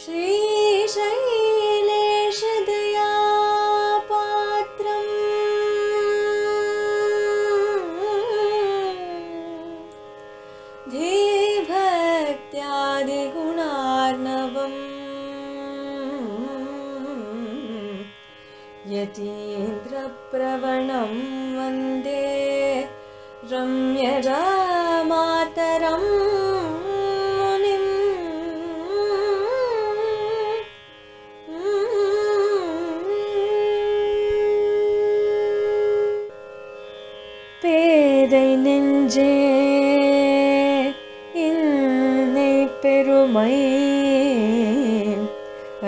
श्रीशैलेशदया पात्रम् धीभक्त्यादिगुणार्णवम् यतीन्द्रप्रवणं वन्दे रम्यरामातरम् മയേ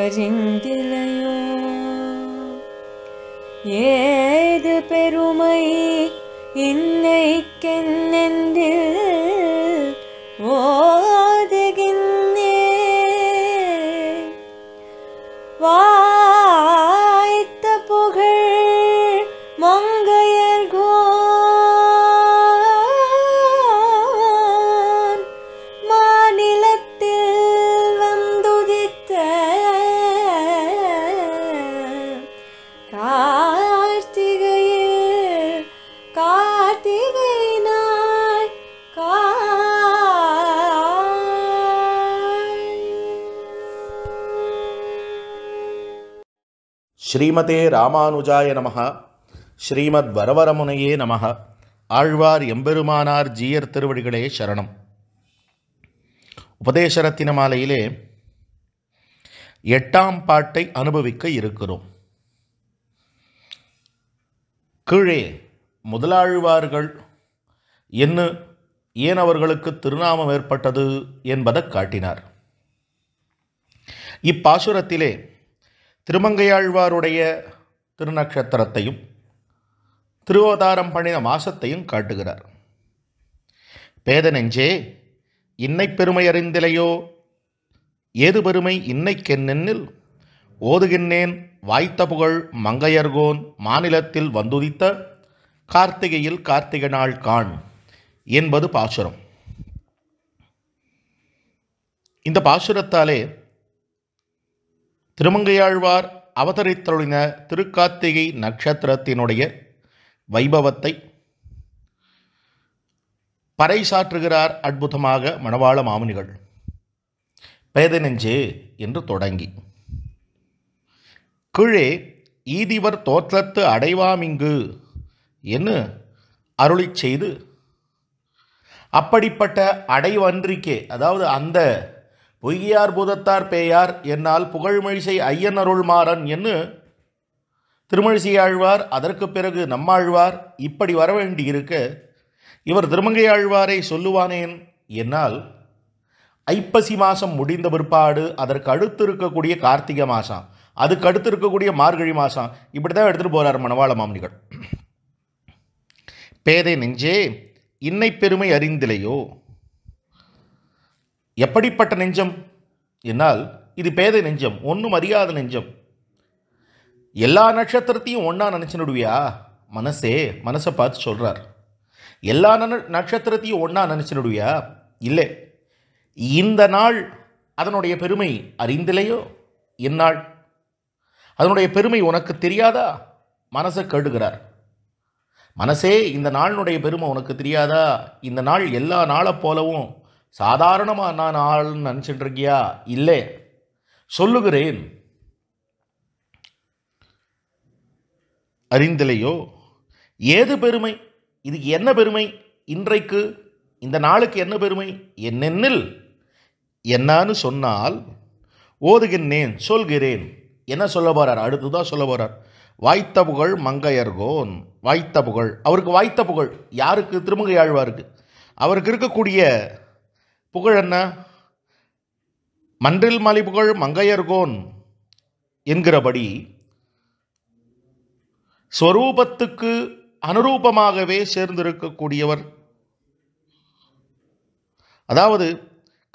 അറിന്തിലയോ ഏത് പെരുമൈ ഇന്നൈക്കെന്നെന്തിൽ ഓതുകിന്നേ വാ ஸ்ரீமதே ராமானுஜாய நமக ஸ்ரீமத் வரவரமுனையே நமக ஆழ்வார் எம்பெருமானார் ஜீயர் திருவடிகளே சரணம் உபதேசரத்தின மாலையிலே எட்டாம் பாட்டை அனுபவிக்க இருக்கிறோம் கீழே முதலாழ்வார்கள் என்ன ஏன் அவர்களுக்கு திருநாமம் ஏற்பட்டது என்பதை காட்டினார் இப்பாசுரத்திலே திருமங்கையாழ்வாருடைய திருநக்ஷத்திரத்தையும் திருவோதாரம் பண்ணின மாசத்தையும் காட்டுகிறார் பேத நெஞ்சே இன்னை பெருமை அறிந்திலையோ ஏது பெருமை இன்னைக்கென்னென்னில் ஓதுகின்றேன் வாய்த்த புகழ் மங்கையர்கோன் மாநிலத்தில் வந்துதித்த கார்த்திகையில் கார்த்திகை நாள் காண் என்பது பாசுரம் இந்த பாசுரத்தாலே திருமங்கையாழ்வார் அவதரித்தருளின திருக்கார்த்திகை நட்சத்திரத்தினுடைய வைபவத்தை பறைசாற்றுகிறார் அற்புதமாக மணவாள மாமுனிகள் பேதனெஞ்சே என்று தொடங்கி கீழே ஈதிவர் தோற்றத்து அடைவாமிங்கு என்று அருளி செய்து அப்படிப்பட்ட அடைவன்றிக்கே அதாவது அந்த பொய்யார் பூதத்தார் பேயார் என்னால் புகழ்மொழிசை ஐயன் அருள்மாறன் என்று ஆழ்வார் அதற்கு பிறகு நம்மாழ்வார் இப்படி வரவேண்டி இருக்க இவர் ஆழ்வாரை சொல்லுவானேன் என்னால் ஐப்பசி மாதம் முடிந்த பிற்பாடு அதற்கு அடுத்து இருக்கக்கூடிய கார்த்திகை மாதம் அதுக்கு அடுத்து இருக்கக்கூடிய மார்கழி மாதம் இப்படி தான் எடுத்துகிட்டு போகிறார் மணவாள மாமனிகள் பேதை நெஞ்சே இன்னை பெருமை அறிந்திலையோ எப்படிப்பட்ட நெஞ்சம் என்னால் இது பேதை நெஞ்சம் ஒன்றும் அறியாத நெஞ்சம் எல்லா நட்சத்திரத்தையும் ஒன்றா நினச்சினுடுவியா மனசே மனசை பார்த்து சொல்கிறார் எல்லா நட்சத்திரத்தையும் ஒன்றா நினச்சினுடுவியா இல்லை இந்த நாள் அதனுடைய பெருமை அறிந்திலையோ என்னால் அதனுடைய பெருமை உனக்கு தெரியாதா மனசை கேடுகிறார் மனசே இந்த நாளினுடைய பெருமை உனக்கு தெரியாதா இந்த நாள் எல்லா நாளை போலவும் சாதாரணமாக நான் ஆள்னு நினச்சிட்டு இருக்கியா இல்லை சொல்லுகிறேன் அறிந்தலையோ ஏது பெருமை இதுக்கு என்ன பெருமை இன்றைக்கு இந்த நாளுக்கு என்ன பெருமை என்னென்னில் என்னான்னு சொன்னால் ஓதுகின்றேன் சொல்கிறேன் என்ன சொல்ல போகிறார் தான் சொல்ல போகிறார் வாய்த்த புகழ் மங்கையர்கோன் வாய்த்த புகழ் அவருக்கு வாய்த்த புகழ் யாருக்கு திருமங்கை அவருக்கு இருக்கக்கூடிய புகழ் என்ன மன்றில் மாலி புகழ் மங்கையர்கோன் என்கிறபடி ஸ்வரூபத்துக்கு அனுரூபமாகவே சேர்ந்திருக்கக்கூடியவர் அதாவது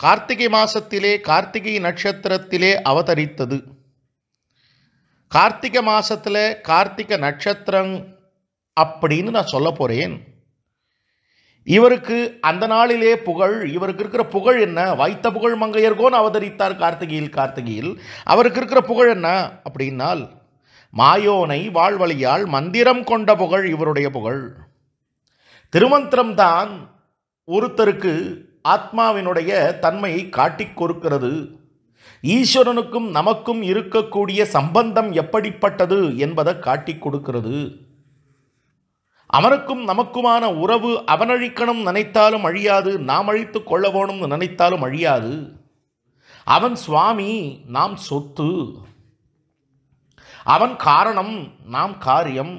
கார்த்திகை மாசத்திலே கார்த்திகை நட்சத்திரத்திலே அவதரித்தது கார்த்திகை மாசத்தில் கார்த்திகை நட்சத்திரம் அப்படின்னு நான் சொல்ல போகிறேன் இவருக்கு அந்த நாளிலே புகழ் இவருக்கு இருக்கிற புகழ் என்ன வைத்த புகழ் மங்கையர்கோன் அவதரித்தார் கார்த்திகையில் கார்த்திகையில் அவருக்கு இருக்கிற புகழ் என்ன அப்படின்னால் மாயோனை வாழ்வழியால் மந்திரம் கொண்ட புகழ் இவருடைய புகழ் தான் ஒருத்தருக்கு ஆத்மாவினுடைய தன்மையை காட்டி கொடுக்கிறது ஈஸ்வரனுக்கும் நமக்கும் இருக்கக்கூடிய சம்பந்தம் எப்படிப்பட்டது என்பதை காட்டி கொடுக்கிறது அவனுக்கும் நமக்குமான உறவு அவனழிக்கணும் நினைத்தாலும் அழியாது நாம் அழித்து கொள்ள வேணும்னு நினைத்தாலும் அழியாது அவன் சுவாமி நாம் சொத்து அவன் காரணம் நாம் காரியம்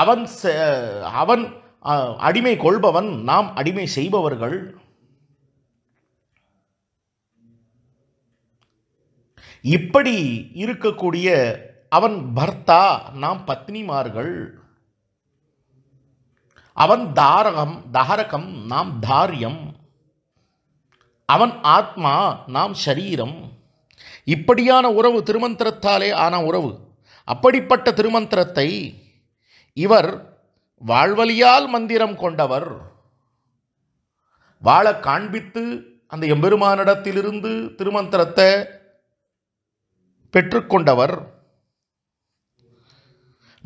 அவன் அவன் அடிமை கொள்பவன் நாம் அடிமை செய்பவர்கள் இப்படி இருக்கக்கூடிய அவன் பர்த்தா நாம் பத்னிமார்கள் அவன் தாரகம் தாரகம் நாம் தாரியம் அவன் ஆத்மா நாம் சரீரம் இப்படியான உறவு திருமந்திரத்தாலே ஆன உறவு அப்படிப்பட்ட திருமந்திரத்தை இவர் வாழ்வழியால் மந்திரம் கொண்டவர் வாழ காண்பித்து அந்த எம்பெருமானிடத்திலிருந்து திருமந்திரத்தை பெற்றுக்கொண்டவர்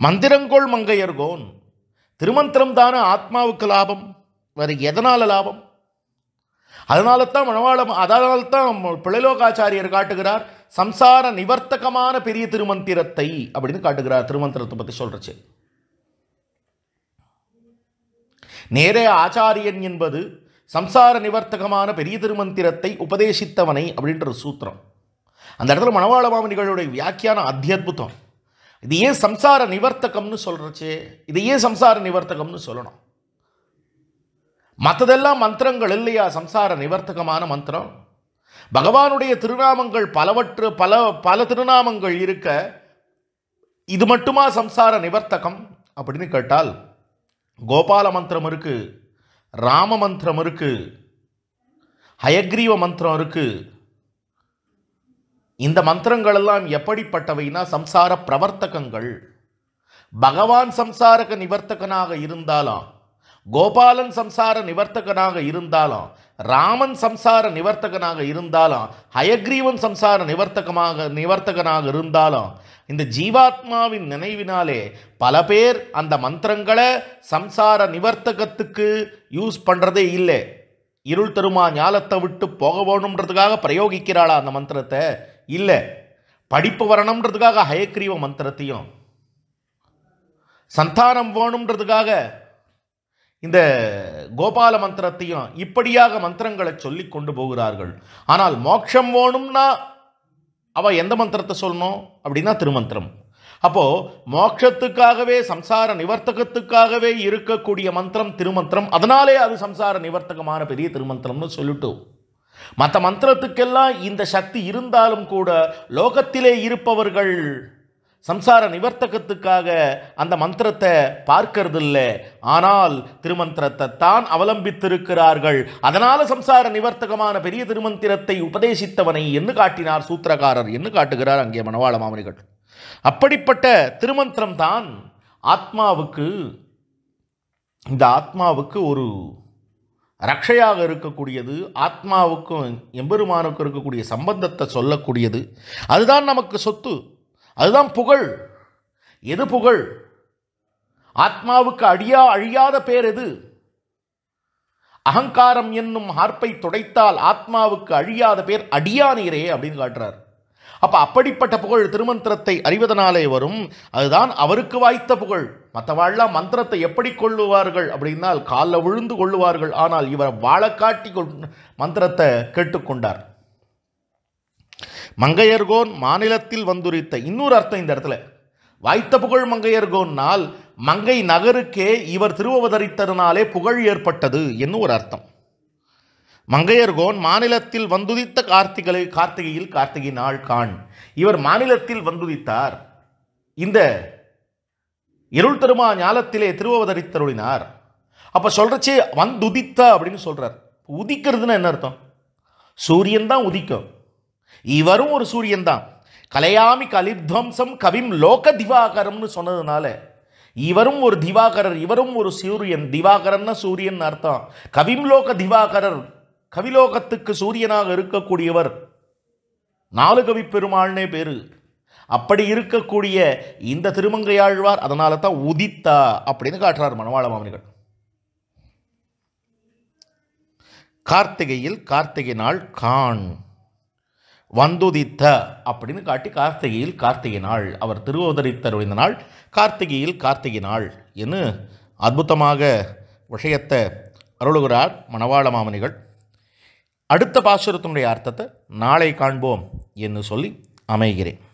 மந்திரங்கோள் மங்கையர்கோன் திருமந்திரம் தானே ஆத்மாவுக்கு லாபம் வேறு எதனால் லாபம் அதனால தான் மணவாளம் அதனால தான் பிள்ளைலோகாச்சாரியர் காட்டுகிறார் சம்சார நிவர்த்தகமான பெரிய திருமந்திரத்தை அப்படின்னு காட்டுகிறார் திருமந்திரத்தை பற்றி சொல்றச்சு நேரே ஆச்சாரியன் என்பது சம்சார நிவர்த்தகமான பெரிய திருமந்திரத்தை உபதேசித்தவனை அப்படின்ற சூத்திரம் அந்த இடத்துல மனவாள மாமனிகளுடைய வியாக்கியான அத்தியத்புத்தம் இது ஏன் சம்சார நிவர்த்தகம்னு சொல்கிறச்சு இது ஏன் சம்சார நிவர்த்தகம்னு சொல்லணும் மற்றதெல்லாம் மந்திரங்கள் இல்லையா சம்சார நிவர்த்தகமான மந்திரம் பகவானுடைய திருநாமங்கள் பலவற்று பல பல திருநாமங்கள் இருக்க இது மட்டுமா சம்சார நிவர்த்தகம் அப்படின்னு கேட்டால் கோபால மந்திரம் இருக்குது ராம மந்திரம் இருக்குது ஹயக்ரீவ மந்திரம் இருக்குது இந்த மந்திரங்கள் எல்லாம் எப்படிப்பட்டவைனா சம்சார பிரவர்த்தகங்கள் பகவான் சம்சாரக நிவர்த்தகனாக இருந்தாலும் கோபாலன் சம்சார நிவர்த்தகனாக இருந்தாலும் ராமன் சம்சார நிவர்த்தகனாக இருந்தாலும் ஹயக்ரீவன் சம்சார நிவர்த்தகமாக நிவர்த்தகனாக இருந்தாலும் இந்த ஜீவாத்மாவின் நினைவினாலே பல பேர் அந்த மந்திரங்களை சம்சார நிவர்த்தகத்துக்கு யூஸ் பண்ணுறதே இல்லை இருள் தருமா ஞாலத்தை விட்டு போக வேணுன்றதுக்காக பிரயோகிக்கிறாளா அந்த மந்திரத்தை இல்லை படிப்பு வரணுன்றதுக்காக ஹயக்ரீவ மந்திரத்தையும் சந்தானம் வேணுன்றதுக்காக இந்த கோபால மந்திரத்தையும் இப்படியாக மந்திரங்களை சொல்லி கொண்டு போகிறார்கள் ஆனால் மோட்சம் வேணும்னா அவள் எந்த மந்திரத்தை சொல்லணும் அப்படின்னா திருமந்திரம் அப்போது மோட்சத்துக்காகவே சம்சார நிவர்த்தகத்துக்காகவே இருக்கக்கூடிய மந்திரம் திருமந்திரம் அதனாலே அது சம்சார நிவர்த்தகமான பெரிய திருமந்திரம்னு சொல்லிட்டு மற்ற மந்திரத்துக்கெல்லாம் இந்த சக்தி இருந்தாலும் கூட லோகத்திலே இருப்பவர்கள் சம்சார நிவர்த்தகத்துக்காக அந்த மந்திரத்தை பார்க்கறதில்லை ஆனால் திருமந்திரத்தை தான் அவலம்பித்திருக்கிறார்கள் அதனால் சம்சார நிவர்த்தகமான பெரிய திருமந்திரத்தை உபதேசித்தவனை என்று காட்டினார் சூத்திரகாரர் என்று காட்டுகிறார் அங்கே மனவாள மாமனிகள் அப்படிப்பட்ட திருமந்திரம் தான் ஆத்மாவுக்கு இந்த ஆத்மாவுக்கு ஒரு ரக்ஷையாக இருக்கக்கூடியது ஆத்மாவுக்கும் எம்பெருமானுக்கும் இருக்கக்கூடிய சம்பந்தத்தை சொல்லக்கூடியது அதுதான் நமக்கு சொத்து அதுதான் புகழ் எது புகழ் ஆத்மாவுக்கு அழியா அழியாத பேர் எது அகங்காரம் என்னும் ஹார்ப்பை துடைத்தால் ஆத்மாவுக்கு அழியாத பேர் அடியானீரே அப்படின்னு காட்டுறார் அப்போ அப்படிப்பட்ட புகழ் திருமந்திரத்தை அறிவதனாலே வரும் அதுதான் அவருக்கு வாய்த்த புகழ் மற்றவாழ்லாம் மந்திரத்தை எப்படி கொள்ளுவார்கள் அப்படின்னால் காலில் விழுந்து கொள்ளுவார்கள் ஆனால் இவர் வாழை காட்டி மந்திரத்தை கேட்டுக்கொண்டார் மங்கையர்கோன் மாநிலத்தில் வந்துரித்த இன்னொரு அர்த்தம் இந்த இடத்துல வாய்த்த புகழ் மங்கையர்கோன்னால் மங்கை நகருக்கே இவர் திருவவதரித்ததனாலே புகழ் ஏற்பட்டது என்ன ஒரு அர்த்தம் மங்கையர்கோன் மாநிலத்தில் வந்துதித்த கார்த்திகை கார்த்திகையில் கார்த்திகை நாள் காண் இவர் மாநிலத்தில் வந்துதித்தார் இந்த இருள் தருமா ஞாலத்திலே திருவவதரித்தருளினார் அப்போ சொல்கிறச்சே வந்துதித்த அப்படின்னு சொல்கிறார் உதிக்கிறதுன்னு என்ன அர்த்தம் சூரியன் தான் உதிக்கும் இவரும் ஒரு சூரியன் தான் கலையாமி கலித்வம்சம் கவிம் லோக திவாகரம்னு சொன்னதுனால இவரும் ஒரு திவாகரர் இவரும் ஒரு சூரியன் திவாகரன்னா சூரியன் அர்த்தம் கவிம் லோக திவாகரர் கவிலோகத்துக்கு சூரியனாக இருக்கக்கூடியவர் நாலு கவி பெருமாள்னே பேரு அப்படி இருக்கக்கூடிய இந்த திருமங்கையாழ்வார் அதனால தான் உதித்தா அப்படின்னு காட்டுறார் மணவாள மாமனிகள் கார்த்திகையில் கார்த்திகை நாள் கான் வந்துதித்த அப்படின்னு காட்டி கார்த்திகையில் கார்த்திகை நாள் அவர் இந்த நாள் கார்த்திகையில் கார்த்திகை நாள் என்று அற்புதமாக விஷயத்தை அருளுகிறார் மணவாள மாமனிகள் அடுத்த பாசுரத்தினுடைய அர்த்தத்தை நாளை காண்போம் என்று சொல்லி அமைகிறேன்